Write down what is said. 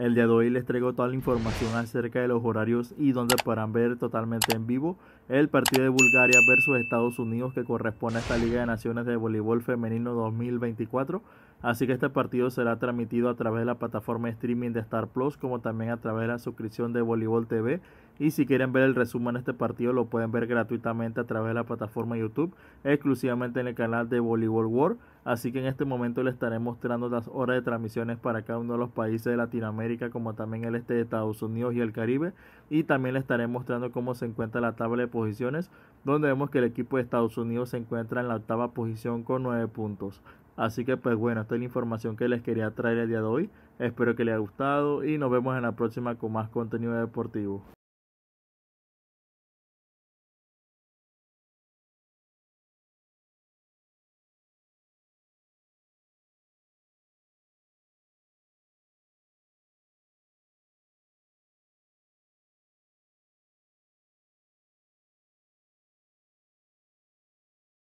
El día de hoy les traigo toda la información acerca de los horarios y donde podrán ver totalmente en vivo el partido de Bulgaria versus Estados Unidos que corresponde a esta Liga de Naciones de Voleibol Femenino 2024. Así que este partido será transmitido a través de la plataforma de streaming de Star Plus como también a través de la suscripción de Voleibol TV. Y si quieren ver el resumen de este partido lo pueden ver gratuitamente a través de la plataforma YouTube exclusivamente en el canal de Voleibol World. Así que en este momento le estaré mostrando las horas de transmisiones para cada uno de los países de Latinoamérica, como también el este de Estados Unidos y el Caribe. Y también le estaré mostrando cómo se encuentra la tabla de posiciones, donde vemos que el equipo de Estados Unidos se encuentra en la octava posición con 9 puntos. Así que pues bueno, esta es la información que les quería traer el día de hoy. Espero que les haya gustado y nos vemos en la próxima con más contenido deportivo.